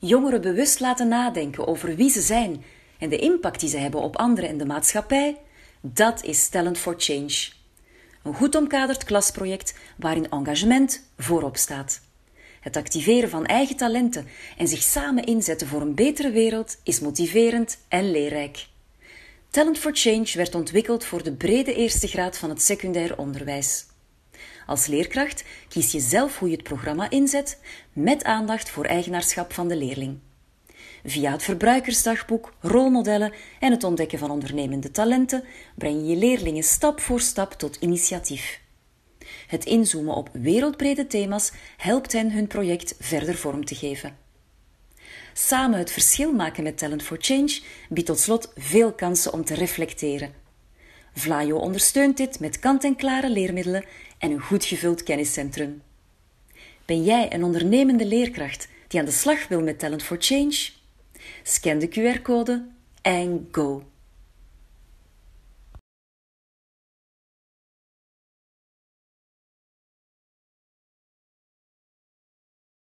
jongeren bewust laten nadenken over wie ze zijn en de impact die ze hebben op anderen en de maatschappij, dat is Talent for Change. Een goed omkaderd klasproject waarin engagement voorop staat. Het activeren van eigen talenten en zich samen inzetten voor een betere wereld is motiverend en leerrijk. Talent for Change werd ontwikkeld voor de brede eerste graad van het secundair onderwijs. Als leerkracht kies je zelf hoe je het programma inzet, met aandacht voor eigenaarschap van de leerling. Via het verbruikersdagboek, rolmodellen en het ontdekken van ondernemende talenten breng je je leerlingen stap voor stap tot initiatief. Het inzoomen op wereldbrede thema's helpt hen hun project verder vorm te geven. Samen het verschil maken met Talent for Change biedt tot slot veel kansen om te reflecteren Vlaio ondersteunt dit met kant-en-klare leermiddelen en een goed gevuld kenniscentrum. Ben jij een ondernemende leerkracht die aan de slag wil met Talent for Change? Scan de QR-code en go!